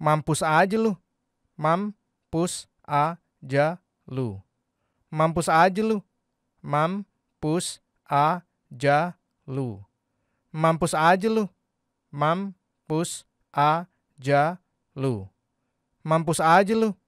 Mampus aja lu. Mampus aja lu. Mampus aja lu. Mampus aja lu. Mampus aja lu. Mampus aja lu. Mampus aja lu.